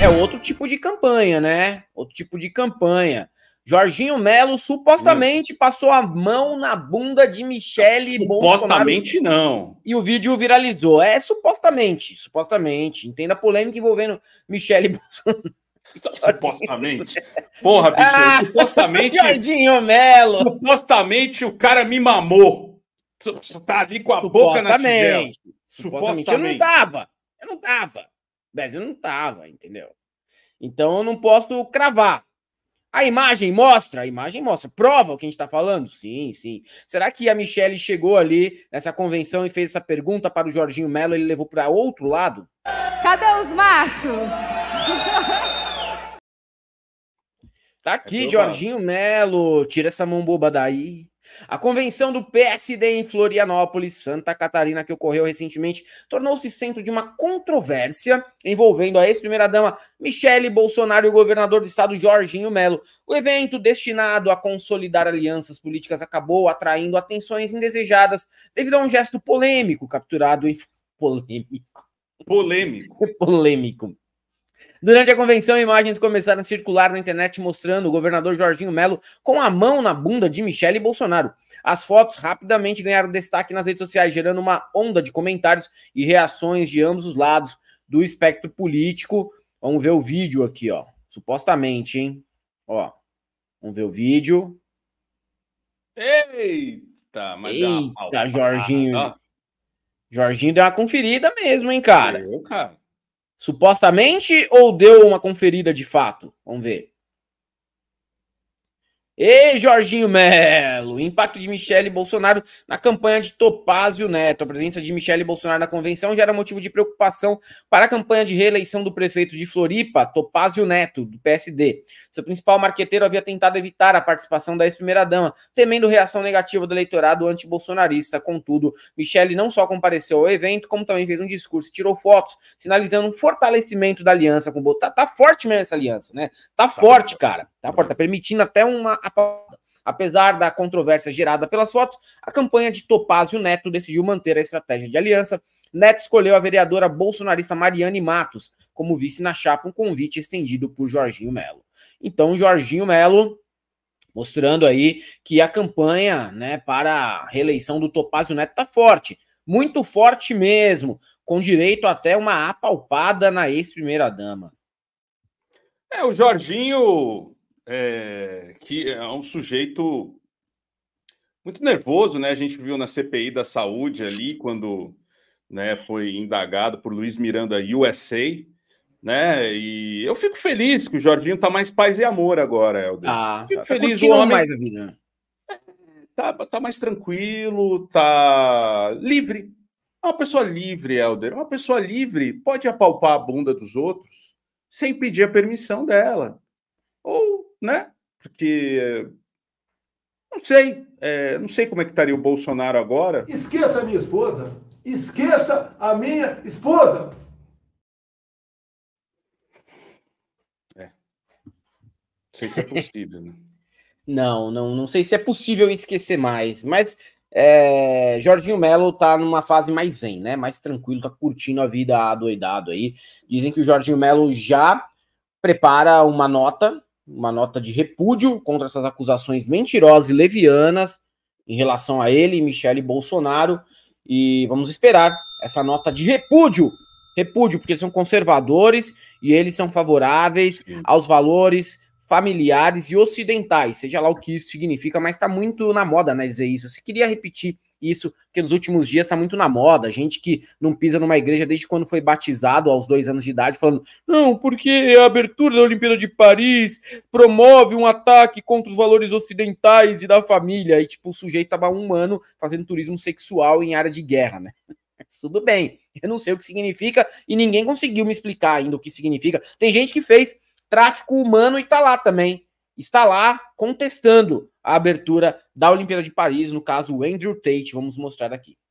É outro tipo de campanha, né? Outro tipo de campanha. Jorginho Melo supostamente passou a mão na bunda de Michele supostamente Bolsonaro. Supostamente não. E o vídeo viralizou. É supostamente, supostamente. Entenda a polêmica envolvendo Michele Bolsonaro. Supostamente. Porra, bicho, ah, supostamente. Jorginho Melo. Supostamente o cara me mamou. Tá ali com a boca na tigela. Supostamente. supostamente. Eu não tava. Eu não tava. O Brasil não tava, entendeu? Então eu não posso cravar. A imagem mostra? A imagem mostra. Prova o que a gente está falando? Sim, sim. Será que a Michelle chegou ali nessa convenção e fez essa pergunta para o Jorginho Melo e ele levou para outro lado? Cadê os machos? tá aqui, é Jorginho Melo. Tira essa mão boba daí. A convenção do PSD em Florianópolis, Santa Catarina, que ocorreu recentemente, tornou-se centro de uma controvérsia envolvendo a ex-primeira-dama Michele Bolsonaro e o governador do estado Jorginho Melo. O evento, destinado a consolidar alianças políticas, acabou atraindo atenções indesejadas devido a um gesto polêmico capturado em. Polêmico. Polêmico. polêmico Durante a convenção, imagens começaram a circular na internet mostrando o governador Jorginho Melo com a mão na bunda de Michele Bolsonaro. As fotos rapidamente ganharam destaque nas redes sociais, gerando uma onda de comentários e reações de ambos os lados do espectro político. Vamos ver o vídeo aqui, ó. Supostamente, hein? Ó. Vamos ver o vídeo. Eita, mas Eita, Jorginho. Jorginho deu uma conferida mesmo, hein, cara? Eu, cara supostamente ou deu uma conferida de fato? Vamos ver. Ei, Jorginho Melo! Impacto de Michele e Bolsonaro na campanha de Topázio Neto. A presença de Michele e Bolsonaro na convenção já era motivo de preocupação para a campanha de reeleição do prefeito de Floripa, Topázio Neto, do PSD. Seu principal marqueteiro havia tentado evitar a participação da ex-primeira-dama, temendo reação negativa do eleitorado antibolsonarista. Contudo, Michele não só compareceu ao evento, como também fez um discurso e tirou fotos, sinalizando um fortalecimento da aliança com o Bolsonaro. Tá, tá, forte mesmo essa aliança, né? Tá, tá forte, cara. Tá, Ford? Tá uhum. permitindo até uma Apesar da controvérsia gerada pelas fotos, a campanha de Topazio Neto decidiu manter a estratégia de aliança. Neto escolheu a vereadora bolsonarista Mariane Matos como vice na chapa, um convite estendido por Jorginho Melo. Então, Jorginho Melo mostrando aí que a campanha né, para a reeleição do Topazio Neto está forte, muito forte mesmo, com direito até uma apalpada na ex-primeira-dama. É, o Jorginho é, que é, é um sujeito muito nervoso, né? A gente viu na CPI da saúde ali, quando né, foi indagado por Luiz Miranda USA, né? E eu fico feliz que o Jorginho tá mais paz e amor agora, Helder. Ah, fico tá, feliz, o homem... mais a vida. Tá, tá mais tranquilo, tá livre. É uma pessoa livre, Helder. É uma pessoa livre pode apalpar a bunda dos outros sem pedir a permissão dela. Ou né? Porque não sei, é, não sei como é que estaria o Bolsonaro agora. Esqueça a minha esposa, esqueça a minha esposa. É. Não sei se é possível, né? não, não, não sei se é possível esquecer mais, mas é, Jorginho Melo tá numa fase mais zen, né? Mais tranquilo, tá curtindo a vida adoidado aí. Dizem que o Jorginho Melo já prepara uma nota uma nota de repúdio contra essas acusações mentirosas e levianas em relação a ele, e Michele Bolsonaro, e vamos esperar essa nota de repúdio, repúdio, porque eles são conservadores e eles são favoráveis Sim. aos valores familiares e ocidentais, seja lá o que isso significa, mas está muito na moda, né, dizer isso. Eu queria repetir isso, porque nos últimos dias está muito na moda, gente que não pisa numa igreja desde quando foi batizado aos dois anos de idade, falando, não, porque é a abertura da Olimpíada de Paris promove um ataque contra os valores ocidentais e da família, e tipo, o sujeito estava um ano fazendo turismo sexual em área de guerra, né? Tudo bem, eu não sei o que significa e ninguém conseguiu me explicar ainda o que significa. Tem gente que fez tráfico humano e tá lá também está lá contestando a abertura da Olimpíada de Paris, no caso o Andrew Tate, vamos mostrar aqui.